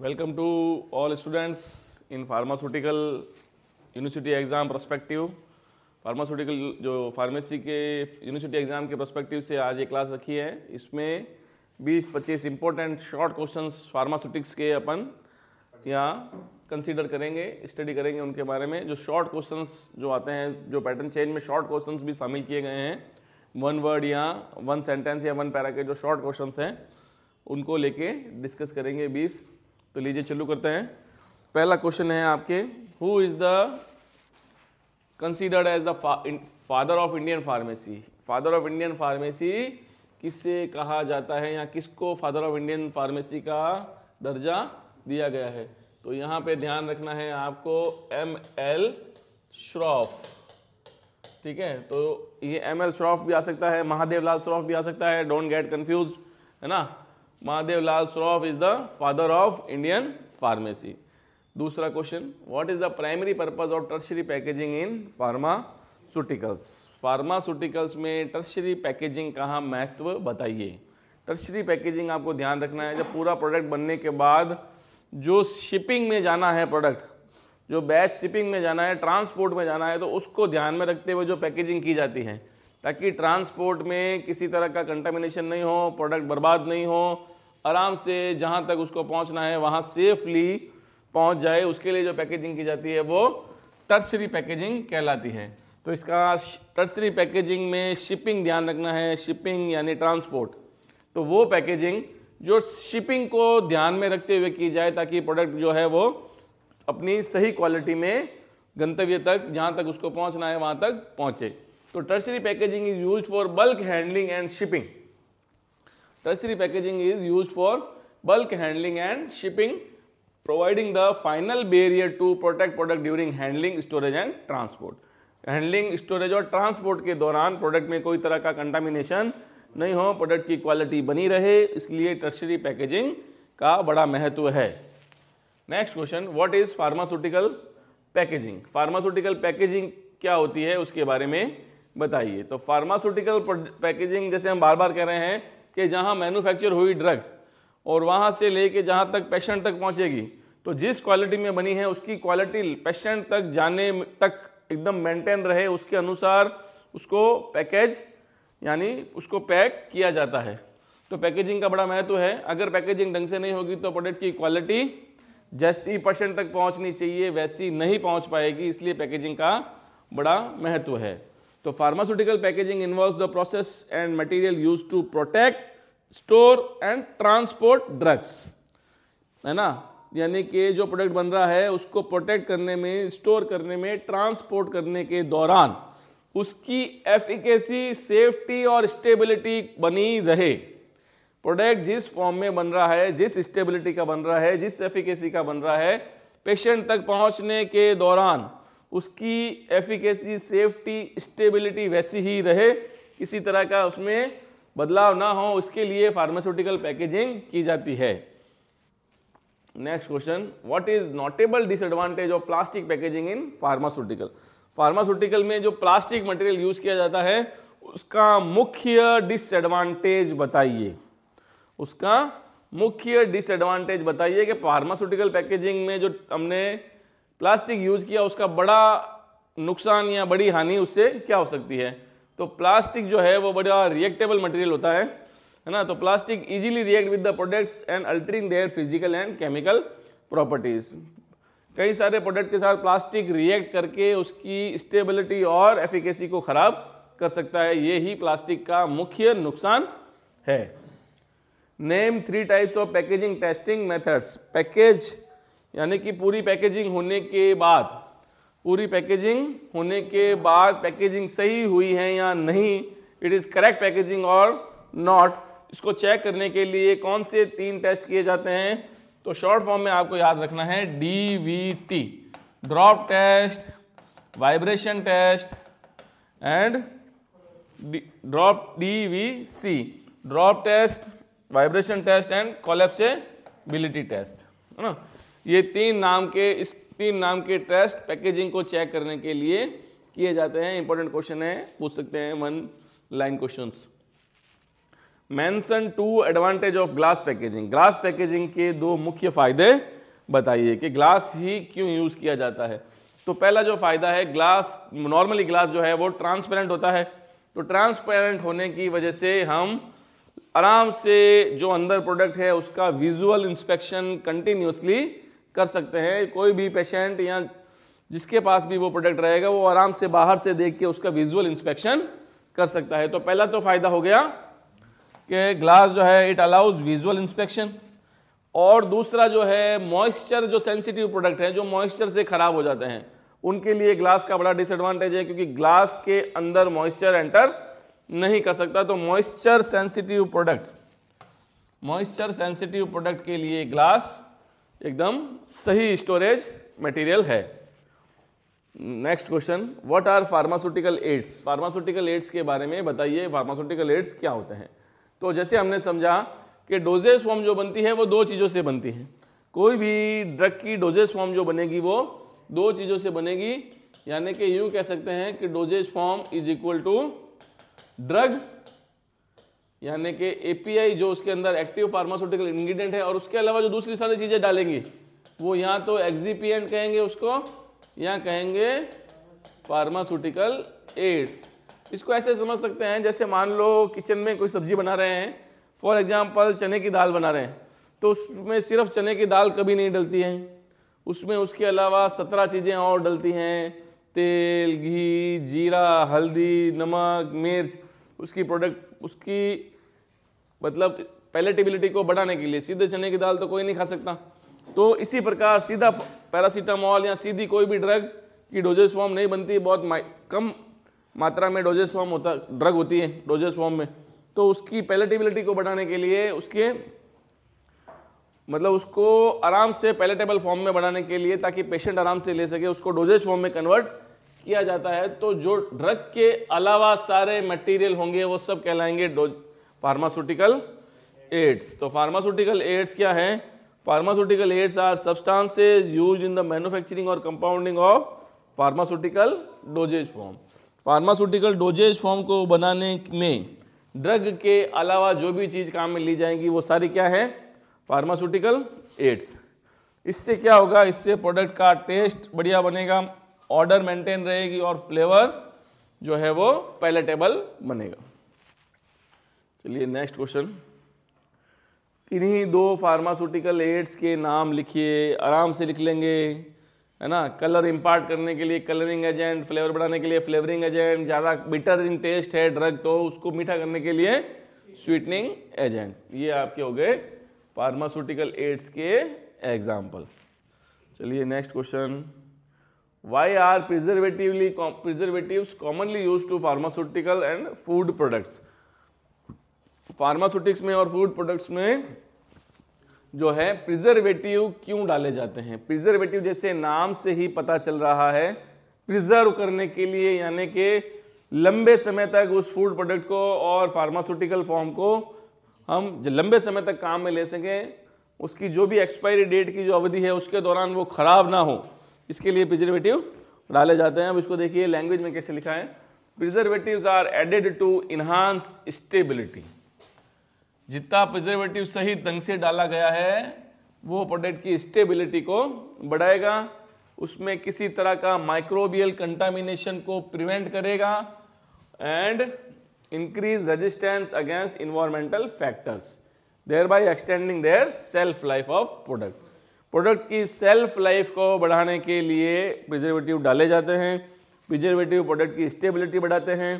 welcome to all students in pharmaceutical university exam prospective pharmaceutical जो pharmacy के university exam के prospective से आज ये क्लास रखी है इसमें 20-25 इंपॉर्टेंट शॉर्ट क्वेश्चंस फार्मास्यूटिक्स के अपन यहाँ कंसीडर करेंगे स्टडी करेंगे उनके बारे में जो शॉर्ट क्वेश्चन जो आते हैं जो पैटर्न चेंज में शॉर्ट क्वेश्चन भी शामिल किए गए हैं वन वर्ड या वन सेंटेंस या वन पैरा के जो शॉर्ट क्वेश्चन हैं उनको लेके डिस्कस करेंगे बीस तो लीजिए चलू करते हैं पहला क्वेश्चन है आपके who is the considered as the father of Indian pharmacy father of Indian pharmacy किससे कहा जाता है या किसको फादर ऑफ इंडियन फार्मेसी का दर्जा दिया गया है तो यहां पे ध्यान रखना है आपको एम एल श्रॉफ ठीक है तो ये एम एल श्रॉफ भी आ सकता है महादेवलाल श्रॉफ भी आ सकता है डोंट गेट कन्फ्यूज है ना Mahadev Lal Shroff is the father of Indian pharmacy दूसरा question what is the primary purpose of tertiary packaging in pharmaceuticals pharmaceuticals में टर्शरी पैकेजिंग का महत्व बताइए टर्शरी पैकेजिंग आपको ध्यान रखना है जब पूरा प्रोडक्ट बनने के बाद जो शिपिंग में जाना है प्रोडक्ट जो बैच शिपिंग में जाना है ट्रांसपोर्ट में जाना है तो उसको ध्यान में रखते हुए जो पैकेजिंग की जाती है ताकि ट्रांसपोर्ट में किसी तरह का कंटामिनेशन नहीं हो प्रोडक्ट बर्बाद नहीं हो आराम से जहाँ तक उसको पहुँचना है वहाँ सेफली पहुँच जाए उसके लिए जो पैकेजिंग की जाती है वो टर्सरी पैकेजिंग कहलाती है तो इसका टर्सरी पैकेजिंग में शिपिंग ध्यान रखना है शिपिंग यानी ट्रांसपोर्ट तो वो पैकेजिंग जो शिपिंग को ध्यान में रखते हुए की जाए ताकि प्रोडक्ट जो है वो अपनी सही क्वालिटी में गंतव्य तक जहाँ तक उसको पहुँचना है वहाँ तक पहुँचे तो tertiary packaging is use for bulk handling and shipping Tertiary packaging is use for bulk handling and shipping providing the final barrier to protect product during handling storage and transport handling storage और transport के दौरान product में कोई तरह का contamination नहीं हो product की क्वालिटी बनी रहे इसलिए टर्सरी पैकेजिंग का बड़ा महत्व है next question what is pharmaceutical packaging pharmaceutical packaging क्या होती है उसके बारे में बताइए तो फार्मास्यूटिकल पैकेजिंग जैसे हम बार बार कह रहे हैं कि जहाँ मैन्युफैक्चर हुई ड्रग और वहाँ से लेके जहाँ तक पेशेंट तक पहुँचेगी तो जिस क्वालिटी में बनी है उसकी क्वालिटी पेशेंट तक जाने तक एकदम मेंटेन रहे उसके अनुसार उसको पैकेज यानी उसको पैक किया जाता है तो पैकेजिंग का बड़ा महत्व है अगर पैकेजिंग ढंग से नहीं होगी तो प्रोडक्ट की क्वालिटी जैसी पेशेंट तक पहुंचनी चाहिए वैसी नहीं पहुंच पाएगी इसलिए पैकेजिंग का बड़ा महत्व है तो pharmaceutical packaging involve the process and material use to protect store and transport drugs है ना यानी कि जो प्रोडक्ट बन रहा है उसको प्रोटेक्ट करने में स्टोर करने में ट्रांसपोर्ट करने के दौरान उसकी एफिकेसी सेफ्टी और स्टेबिलिटी बनी रहे प्रोडक्ट जिस फॉर्म में बन रहा है जिस स्टेबिलिटी का बन रहा है जिस एफिकेसी का बन रहा है पेशेंट तक पहुंचने के दौरान उसकी एफिकेसी सेफ्टी स्टेबिलिटी वैसी ही रहे किसी तरह का उसमें बदलाव ना हो उसके लिए फार्मास्यूटिकल पैकेजिंग की जाती है next question what is notable disadvantage of plastic packaging in pharmaceutical pharmaceutical में जो प्लास्टिक मटेरियल यूज किया जाता है उसका मुख्य डिसएडवांटेज बताइए उसका मुख्य डिसएडवांटेज बताइए कि फार्मास्यूटिकल पैकेजिंग में जो हमने प्लास्टिक यूज किया उसका बड़ा नुकसान या बड़ी हानि उससे क्या हो सकती है तो प्लास्टिक जो है वो बड़ा रिएक्टेबल मटेरियल होता है है ना तो plastic easily react with the products and altering their physical and chemical properties कई सारे प्रोडक्ट के साथ प्लास्टिक रिएक्ट करके उसकी स्टेबिलिटी और एफिकेसी को ख़राब कर सकता है ये ही प्लास्टिक का मुख्य नुकसान है name three types of packaging testing methods package यानी कि पूरी पैकेजिंग होने के बाद पूरी पैकेजिंग होने के बाद पैकेजिंग सही हुई है या नहीं it is correct packaging or not इसको चेक करने के लिए कौन से तीन टेस्ट किए जाते हैं तो शॉर्ट फॉर्म में आपको याद रखना है D V T drop test vibration test and drop D V C drop test vibration test and collapsibility test है ना ये तीन नाम के इस तीन नाम के टेस्ट पैकेजिंग को चेक करने के लिए किए जाते हैं इंपॉर्टेंट क्वेश्चन है पूछ सकते हैं one line question mention two advantage of glass packaging glass packaging के दो मुख्य फायदे बताइए कि ग्लास ही क्यों यूज किया जाता है तो पहला जो फायदा है ग्लास नॉर्मली ग्लास जो है वो ट्रांसपेरेंट होता है तो ट्रांसपेरेंट होने की वजह से हम आराम से जो अंदर प्रोडक्ट है उसका विजुअल इंस्पेक्शन कंटिन्यूसली कर सकते हैं कोई भी पेशेंट या जिसके पास भी वो प्रोडक्ट रहेगा वो आराम से बाहर से देख के उसका विजुअल इंस्पेक्शन कर सकता है तो पहला तो फ़ायदा हो गया कि ग्लास जो है इट अलाउज विजुअल इंस्पेक्शन और दूसरा जो है मॉइस्चर जो सेंसिटिव प्रोडक्ट हैं जो मॉइस्चर से ख़राब हो जाते हैं उनके लिए ग्लास का बड़ा डिसएडवांटेज है क्योंकि ग्लास के अंदर मॉइस्चर एंटर नहीं कर सकता तो moisture sensitive product moisture sensitive product के लिए ग्लास एकदम सही स्टोरेज मटेरियल है next question what are pharmaceutical aids pharmaceutical aids के बारे में बताइए फार्मास्यूटिकल एड्स क्या होते हैं तो जैसे हमने समझा कि डोजेस फॉर्म जो बनती है वो दो चीज़ों से बनती है कोई भी ड्रग की डोजेस फॉर्म जो बनेगी वो दो चीज़ों से बनेगी यानी कि यूँ कह सकते हैं कि dosage form is equal to drug यानी कि एपीआई जो उसके अंदर एक्टिव फार्मास्यूटिकल इंग्रेडिएंट है और उसके अलावा जो दूसरी सारी चीज़ें डालेंगी वो यहाँ तो एक्जीपीएंट कहेंगे उसको यहाँ कहेंगे फार्मास्यूटिकल एड्स इसको ऐसे समझ सकते हैं जैसे मान लो किचन में कोई सब्जी बना रहे हैं फॉर एग्जाम्पल चने की दाल बना रहे हैं तो उसमें सिर्फ चने की दाल कभी नहीं डलती है उसमें उसके अलावा सत्रह चीज़ें और डलती हैं तेल घी जीरा हल्दी नमक मिर्च उसकी प्रोडक्ट उसकी मतलब पैलेटिबिलिटी को बढ़ाने के लिए सीधे चने की दाल तो कोई नहीं खा सकता तो इसी प्रकार सीधा पैरासीटामॉल या सीधी कोई भी ड्रग की डोजेस फॉर्म नहीं बनती बहुत कम मात्रा में डोजेस फॉर्म होता ड्रग होती है डोजेस फॉर्म में तो उसकी पैलेटिबिलिटी को बढ़ाने के लिए उसके मतलब उसको आराम से पैलेटेबल फॉर्म में बढ़ाने के लिए ताकि पेशेंट आराम से ले सके उसको डोजेस फॉर्म में कन्वर्ट किया जाता है तो जो ड्रग के अलावा सारे मटेरियल होंगे वो सब कहलाएंगे फार्मास्यूटिकल एड्स तो फार्मास्यूटिकल एड्स क्या है pharmaceutical aids are substances use in the manufacturing और compounding of pharmaceutical dosage form pharmaceutical dosage form को बनाने में ड्रग के अलावा जो भी चीज़ काम में ली जाएंगी वो सारी क्या है फार्मास्यूटिकल एड्स इससे क्या होगा इससे प्रोडक्ट का टेस्ट बढ़िया बनेगा ऑर्डर मेंटेन रहेगी और फ्लेवर जो है वो पैलेटेबल बनेगा चलिए नेक्स्ट क्वेश्चन इन्हीं दो फार्मास्यूटिकल एड्स के नाम लिखिए आराम से लिख लेंगे है ना कलर इम्पार्ट करने के लिए कलरिंग एजेंट फ्लेवर बढ़ाने के लिए फ्लेवरिंग एजेंट ज़्यादा बिटर इन टेस्ट है ड्रग तो उसको मीठा करने के लिए स्वीटनिंग एजेंट ये आपके हो गए फार्मास्यूटिकल एड्स के एग्जाम्पल चलिए next question why are preservatively preservative commonly use to pharmaceutical and food products pharmaceutics में और फूड प्रोडक्ट्स में जो है प्रिजर्वेटिव क्यों डाले जाते हैं प्रिजर्वेटिव जैसे नाम से ही पता चल रहा है प्रिजर्व करने के लिए यानी कि लंबे समय तक उस फूड प्रोडक्ट को और फार्मास्यूटिकल फॉर्म को हम लंबे समय तक काम में ले सकें उसकी जो भी एक्सपायरी डेट की जो अवधि है उसके दौरान वो खराब ना हो इसके लिए प्रिजर्वेटिव डाले जाते हैं अब इसको देखिए लैंग्वेज में कैसे लिखा है preservative are added to enhance stability जितना प्रिजर्वेटिव सही ढंग से डाला गया है वो प्रोडक्ट की स्टेबिलिटी को बढ़ाएगा उसमें किसी तरह का माइक्रोबियल कंटामिनेशन को प्रिवेंट करेगा and increase resistance against environmental factors thereby extending their shelf life of product product की सेल्फ लाइफ को बढ़ाने के लिए प्रिजर्वेटिव डाले जाते हैं प्रिजर्वेटिव प्रोडक्ट की स्टेबिलिटी बढ़ाते हैं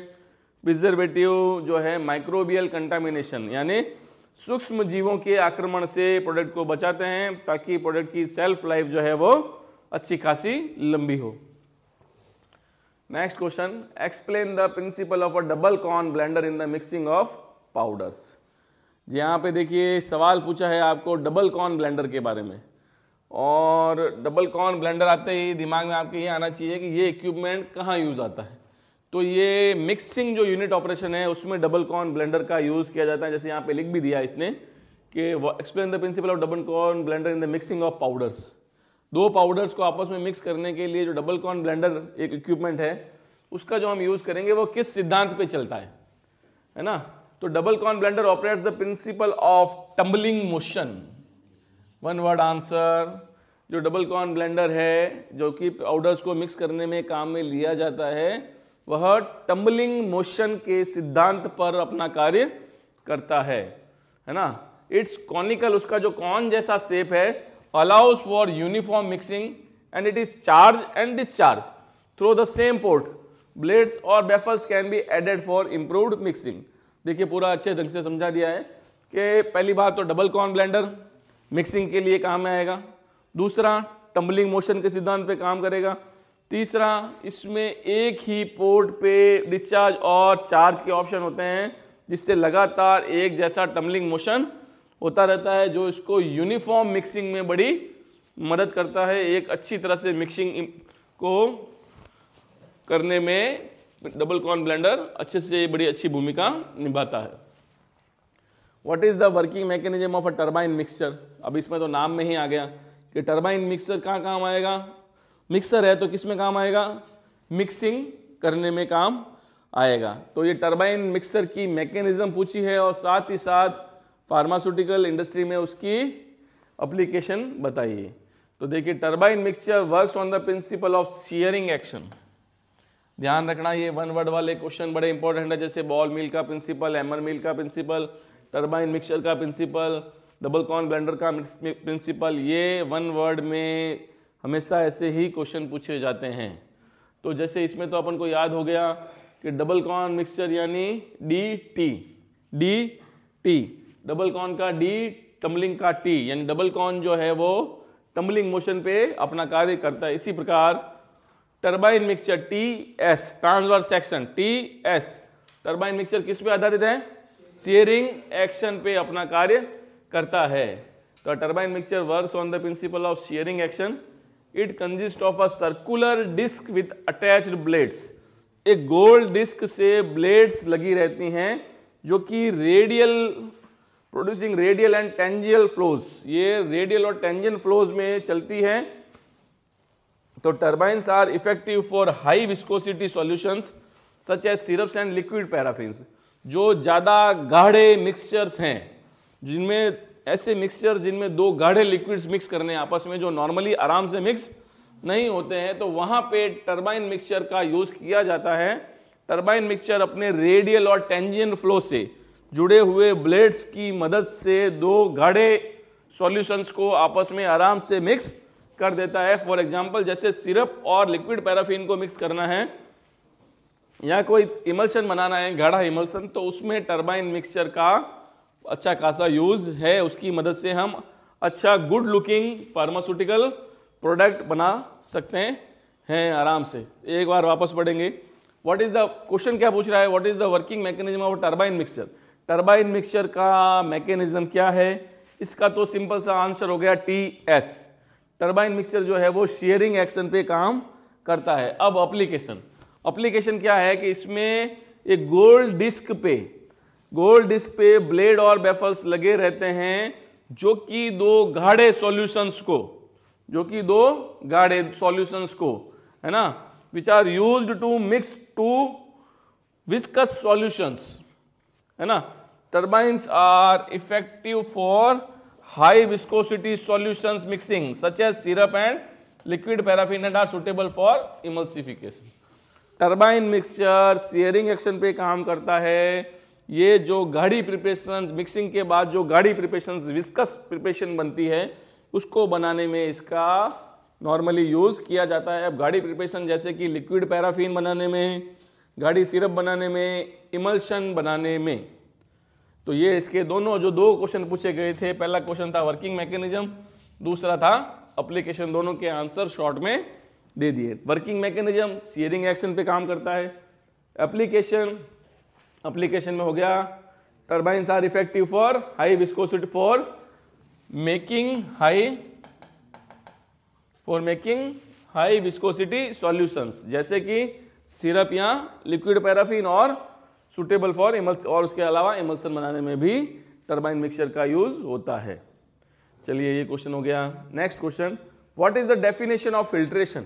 प्रिजर्वेटिव जो है माइक्रोबियल कंटामिनेशन यानी सूक्ष्म जीवों के आक्रमण से प्रोडक्ट को बचाते हैं ताकि प्रोडक्ट की सेल्फ लाइफ जो है वो अच्छी खासी लंबी हो next question explain the principle of a double cone blender in the mixing of powders जी यहाँ पे देखिए सवाल पूछा है आपको डबल कॉर्न ब्लेंडर के बारे में और डबल कॉर्न ब्लेंडर आते ही दिमाग में आपके ये आना चाहिए कि ये इक्विपमेंट कहाँ यूज़ आता है तो ये मिक्सिंग जो यूनिट ऑपरेशन है उसमें डबल कॉर्न ब्लेंडर का यूज़ किया जाता है जैसे यहाँ पे लिख भी दिया इसने कि explain the principle of double cone blender in the mixing of powders दो पाउडर्स को आपस में मिक्स करने के लिए जो डबल कॉर्न ब्लेंडर एक इक्विपमेंट है उसका जो हम यूज़ करेंगे वो किस सिद्धांत पे चलता है है ना तो double cone blender operate the principle of tumbling motion one word answer जो डबल कॉर्न ब्लेंडर है जो कि पाउडर्स को मिक्स करने में काम में लिया जाता है वह टम्बलिंग मोशन के सिद्धांत पर अपना कार्य करता है है ना इट्स कॉनिकल उसका जो कॉन जैसा सेप है allows for uniform mixing and it is charge and discharge through the same port blades और baffles can be added for improved mixing देखिए पूरा अच्छे ढंग से समझा दिया है कि पहली बात तो डबल कॉर्न ब्लेंडर मिक्सिंग के लिए काम में आएगा दूसरा टम्बलिंग मोशन के सिद्धांत पे काम करेगा तीसरा इसमें एक ही पोर्ट पे डिस्चार्ज और चार्ज के ऑप्शन होते हैं जिससे लगातार एक जैसा टम्बलिंग मोशन होता रहता है जो इसको यूनिफॉर्म मिक्सिंग में बड़ी मदद करता है एक अच्छी तरह से मिक्सिंग को करने में डबल कॉर्न ब्लेंडर अच्छे से बड़ी अच्छी भूमिका निभाता है what is the working mechanism of a turbine mixture अब इसमें तो नाम में ही आ गया कि टर्बाइन मिक्सर कहाँ काम आएगा मिक्सर है तो किस में काम आएगा मिक्सिंग करने में काम आएगा तो ये टर्बाइन मिक्सर की मैकेनिज्म पूछी है और साथ ही साथ फार्मास्यूटिकल इंडस्ट्री में उसकी अप्लीकेशन बताइए तो देखिए turbine mixture works on the principle of shearing action ध्यान रखना ये वन वर्ड वाले क्वेश्चन बड़े इंपॉर्टेंट है जैसे बॉल मिल का प्रिंसिपल एमर मिल का प्रिंसिपल टर्बाइन मिक्सचर का प्रिंसिपल डबल कॉर्न ब्लेंडर का प्रिंसिपल ये वन वर्ड में हमेशा ऐसे ही क्वेश्चन पूछे जाते हैं तो जैसे इसमें तो अपन को याद हो गया कि डबल कॉन मिक्सचर यानी D T D T double cone का डी टम्बलिंग का टी यानी डबल कॉन जो है वो टम्बलिंग मोशन पे अपना कार्य करता है इसी प्रकार turbine mixture T S transverse section T S turbine mixture किस पे आधारित है शेयरिंग एक्शन पे अपना कार्य करता है तो turbine mixture works on the principle of shearing action it consist of a circular disc with attached blades एक गोल डिस्क से ब्लेड्स लगी रहती हैं जो कि radial producing radial and tangential flows ये रेडियल और टेंजियल फ्लोज में चलती हैं तो turbines are effective for high viscosity solutions such as syrups and liquid paraffins जो ज़्यादा गाढ़े मिक्सचर्स हैं जिनमें ऐसे मिक्सचर जिनमें दो गाढ़े लिक्विड्स मिक्स करने आपस में जो नॉर्मली आराम से मिक्स नहीं होते हैं तो वहाँ पे टर्बाइन मिक्सचर का यूज़ किया जाता है टर्बाइन मिक्सचर अपने रेडियल और टेंजियन फ्लो से जुड़े हुए ब्लेड्स की मदद से दो गाढ़े सॉल्यूशंस को आपस में आराम से मिक्स कर देता है फॉर एग्जाम्पल जैसे सिरप और लिक्विड पैराफिन को मिक्स करना है या कोई इमल्शन बनाना है गाढ़ा इमल्शन तो उसमें टर्बाइन मिक्सचर का अच्छा खासा यूज़ है उसकी मदद से हम अच्छा गुड लुकिंग फार्मास्यूटिकल प्रोडक्ट बना सकते हैं आराम से एक बार वापस पढ़ेंगे व्हाट इज़ द क्वेश्चन क्या पूछ रहा है what is the working mechanism of turbine mixture turbine mixture का मैकेनिज्म क्या है इसका तो सिंपल सा आंसर हो गया टी एस टर्बाइन मिक्सचर जो है वो शेयरिंग एक्शन पे काम करता है अब अप्लीकेशन अप्लीकेशन क्या है कि इसमें एक गोल्ड डिस्क पे गोल्ड डिस्क पे ब्लेड और बेफल्स लगे रहते हैं जो कि दो गाढ़े सॉल्यूशंस को जो कि दो गाढ़े सॉल्यूशंस को है ना which are use to mix two viscous solutions है ना turbines are effective for high viscosity solutions mixing such as syrup and liquid paraffin and are suitable for emulsification turbine mixture shearing action पे काम करता है ये जो गाढ़ी preparation mixing के बाद जो गाढ़ी प्रिपरेशन विस्कस प्रिपरेशन बनती है उसको बनाने में इसका नॉर्मली यूज़ किया जाता है अब गाढ़ी प्रिपरेशन जैसे कि लिक्विड पैराफिन बनाने में गाढ़ी सिरप बनाने में इमल्शन बनाने में तो ये इसके दोनों जो दो क्वेश्चन पूछे गए थे पहला क्वेश्चन था वर्किंग मैकेनिज्म दूसरा था अप्लीकेशन दोनों के आंसर शॉर्ट में दे दिए वर्किंग मैकेनिज्म सियरिंग एक्शन पे काम करता है एप्लीकेशन अप्लीकेशन में हो गया turbine are effective for high viscosity for making high for making high viscosity solutions जैसे कि सिरप या लिक्विड पैराफिन और सुटेबल फॉर इमल्स और उसके अलावा इमल्सन बनाने में भी टर्बाइन मिक्सचर का यूज होता है चलिए ये क्वेश्चन हो गया next question what is the definition of filtration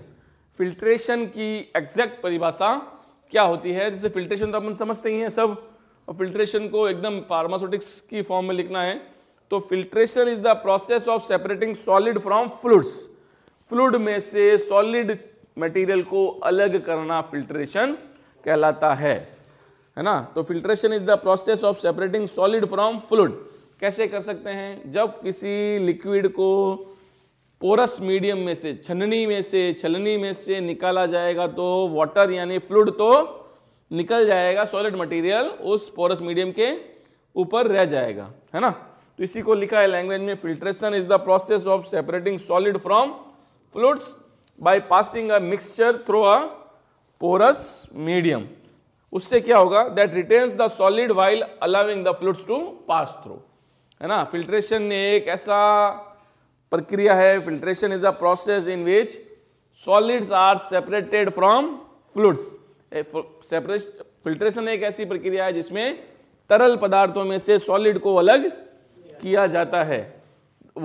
filtration की एग्जैक्ट परिभाषा क्या होती है जैसे फिल्ट्रेशन तो अपन समझते ही हैं सब और फिल्ट्रेशन को एकदम फार्मास्यूटिक्स की फॉर्म में लिखना है तो filtration is the process of separating solid from fluids fluid में से सॉलिड मटेरियल को अलग करना फिल्ट्रेशन कहलाता है है ना तो filtration is the process of separating solid from fluid कैसे कर सकते हैं जब किसी लिक्विड को पोरस मीडियम में से छननी में से छलनी में से निकाला जाएगा तो वाटर यानी फ्लूड तो निकल जाएगा सॉलिड मटेरियल उस पोरस मीडियम के ऊपर रह जाएगा है ना तो इसी को लिखा है लैंग्वेज में filtration is the process of separating solid from fluids by passing a mixture through a porous medium उससे क्या होगा that retains the solid while allowing the fluids to pass through है ना फिल्ट्रेशन ने एक ऐसा प्रक्रिया है filtration is a process in which solids are separated from fluids filtration एक ऐसी प्रक्रिया है जिसमें तरल पदार्थों में से सॉलिड को अलग किया जाता है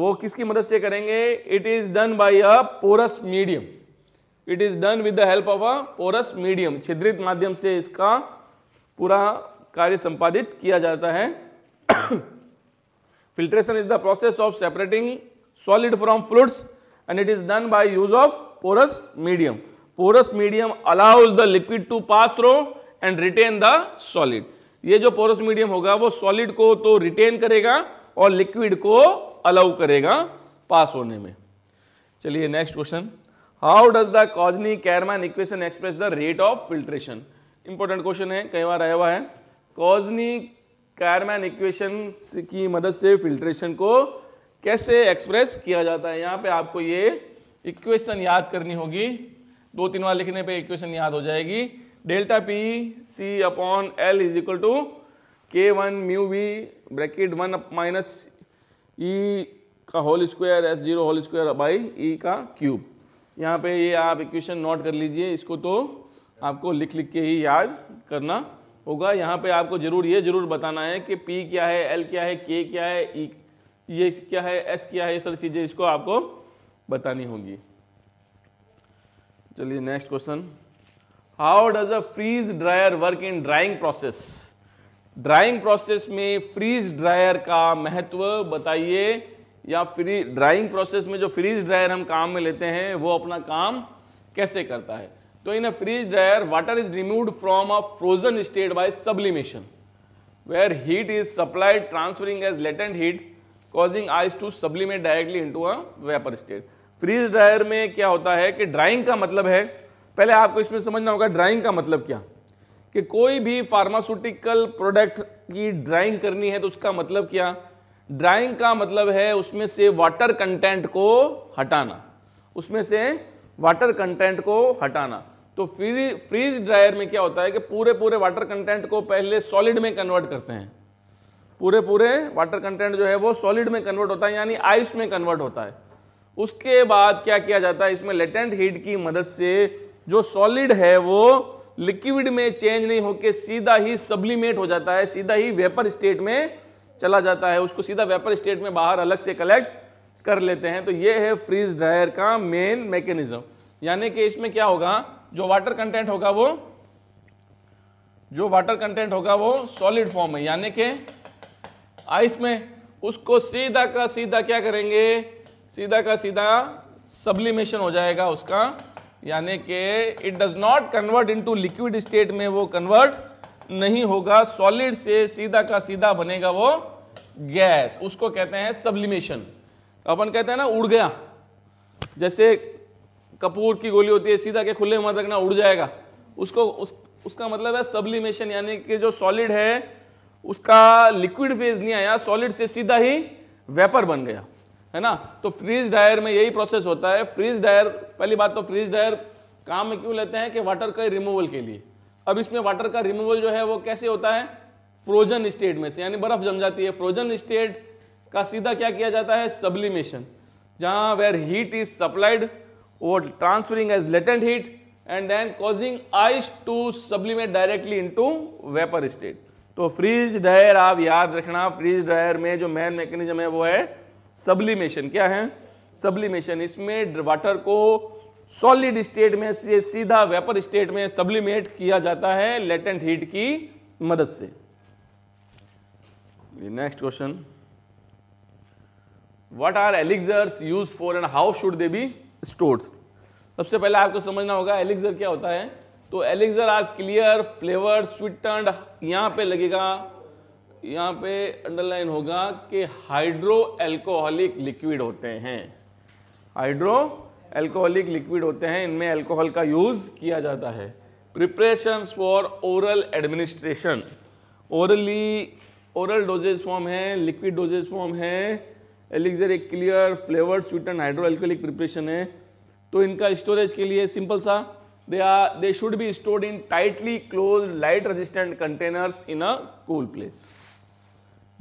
वो किसकी मदद से करेंगे it is done by a porous medium it is done with the help of a porous medium छिद्रित माध्यम से इसका पूरा कार्य संपादित किया जाता है filtration is the process of separating solid from fluids and it is done by use of porous medium porous medium allows the liquid to pass through and retain the solid ये जो पोरस मीडियम होगा वो solid को तो retain करेगा और liquid को allow करेगा पास होने में चलिए next question how does the Kozeny Carman equation express the rate of filtration important question है कई बार आया हुआ है कॉजनी कैरमैन इक्वेशन की मदद से फिल्ट्रेशन को कैसे एक्सप्रेस किया जाता है यहाँ पे आपको ये इक्वेशन याद करनी होगी दो तीन बार लिखने पे इक्वेशन याद हो जाएगी delta P C upon L is equal to K one mu V bracket one minus E का whole square S zero whole square by E का क्यूब यहाँ पे ये आप इक्वेशन नोट कर लीजिए इसको तो आपको लिख लिख के ही याद करना होगा यहाँ पे आपको जरूर ये जरूर बताना है कि पी क्या है एल क्या है के क्या है ई e ये क्या है एस क्या है ये सारी चीज़ें इसको आपको बतानी होगी चलिए next question how does a freeze dryer work in drying process drying process में फ्रीज ड्रायर का महत्व बताइए या फ्री ड्राइंग प्रोसेस में जो फ्रीज ड्रायर हम काम में लेते हैं वो अपना काम कैसे करता है तो in a freeze dryer water is removed from a frozen state by sublimation where heat is supplied transferring as latent heat causing ice to sublimate directly into a vapour state freeze dryer में क्या होता है कि drawing का मतलब है पहले आपको इसमें समझना होगा ड्राइंग का मतलब क्या कि कोई भी फार्मास्यूटिकल प्रोडक्ट की ड्राइंग करनी है तो उसका मतलब क्या ड्राइंग का मतलब है उसमें से वाटर कंटेंट को हटाना उसमें से वाटर कंटेंट को हटाना तो फ्री फ्रीज ड्रायर में क्या होता है कि पूरे पूरे वाटर कंटेंट को पहले सॉलिड में कन्वर्ट करते हैं पूरे पूरे वाटर कंटेंट जो है वो सॉलिड में कन्वर्ट होता है यानी आइस में कन्वर्ट होता है उसके बाद क्या किया जाता है इसमें लेटेंट हीट की मदद से जो सॉलिड है वो लिक्विड में चेंज नहीं होकर सीधा ही सब्लिमेट हो जाता है सीधा ही वेपर स्टेट में चला जाता है उसको सीधा वेपर स्टेट में बाहर अलग से कलेक्ट कर लेते हैं तो ये है फ्रीज ड्रायर का मेन मैकेनिज्म यानी कि इसमें क्या होगा जो वाटर कंटेंट होगा वो जो वाटर कंटेंट होगा वो सॉलिड फॉर्म है यानी कि आइस में उसको सीधा का सीधा क्या करेंगे सीधा का सीधा सब्लिमेशन हो जाएगा उसका यानी कि it does not convert into liquid state में वो कन्वर्ट नहीं होगा सॉलिड से सीधा का सीधा बनेगा वो गैस उसको कहते हैं सब्लिमेशन तो अपन कहते हैं ना उड़ गया जैसे कपूर की गोली होती है सीधा के खुले मत रखना उड़ जाएगा उसको उस उसका मतलब है सब्लिमेशन यानी कि जो सॉलिड है उसका लिक्विड फेज नहीं आया सॉलिड से सीधा ही वेपर बन गया है ना तो फ्रीज डायर में यही प्रोसेस होता है फ्रीज डायर पहली बात तो फ्रीज डायर काम में क्यों लेते हैं कि वाटर का रिमूवल के लिए अब इसमें वाटर का रिमूवल जो है वो कैसे होता है फ्रोजन स्टेट में से यानी बर्फ जम जाती है फ्रोजन स्टेट का सीधा क्या किया जाता है सब्लिमेशन जहां वेर हीट इज सप्लाइड वो transferring as latent heat and then causing ice to sublimate directly into vapour state तो फ्रीज ड्रायर आप याद रखना फ्रीज ड्रायर में जो मेन मैकेनिज्म है वो है सब्लिमेशन क्या है सब्लिमेशन इसमें वाटर को सॉलिड स्टेट में से सीधा वेपर स्टेट में सब्लिमेट किया जाता है लेटेंट हीट की मदद से next question what are elixirs use for and how should they be stored सबसे पहले आपको समझना होगा एलिग्जर क्या होता है तो elixir are clear flavour and यहां पे लगेगा यहां पे अंडरलाइन होगा कि हाइड्रो एल्कोहलिक लिक्विड होते हैं हाइड्रो एल्कोहलिक लिक्विड होते हैं इनमें एल्कोहल का यूज़ किया जाता है preparation for oral administration orally oral dosage form है लिक्विड डोजेज फॉर्म है एलिक्सर एक clear flavoured sweet and hydroalcoholic preparation है तो इनका स्टोरेज के लिए सिंपल सा they are they should be stored in tightly closed light resistant containers in a cool place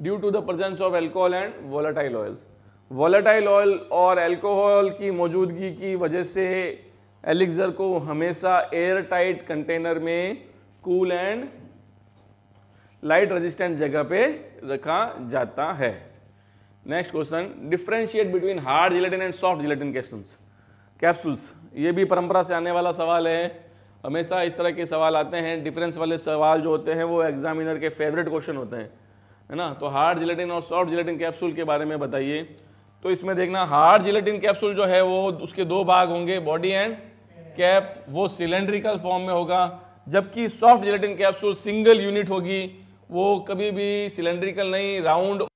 due to the presence of alcohol and volatile oils volatile oil or alcohol ki maujoodgi ki wajah se elixir ko hamesha air tight container mein cool and light resistant jagah pe rakha jata hai next question differentiate between hard gelatin and soft gelatin capsules capsules ये भी परंपरा से आने वाला सवाल है हमेशा इस तरह के सवाल आते हैं डिफरेंस वाले सवाल जो होते हैं वो एग्जामिनर के फेवरेट क्वेश्चन होते हैं है ना तो हार्ड जिलेटिन और सॉफ्ट जिलेटिन कैप्सूल के बारे में बताइए तो इसमें देखना हार्ड जिलेटिन कैप्सूल जो है वो उसके दो भाग होंगे बॉडी एंड कैप वो सिलेंड्रिकल फॉर्म में होगा जबकि soft gelatin capsule single unit होगी वो कभी भी सिलेंड्रिकल नहीं राउंड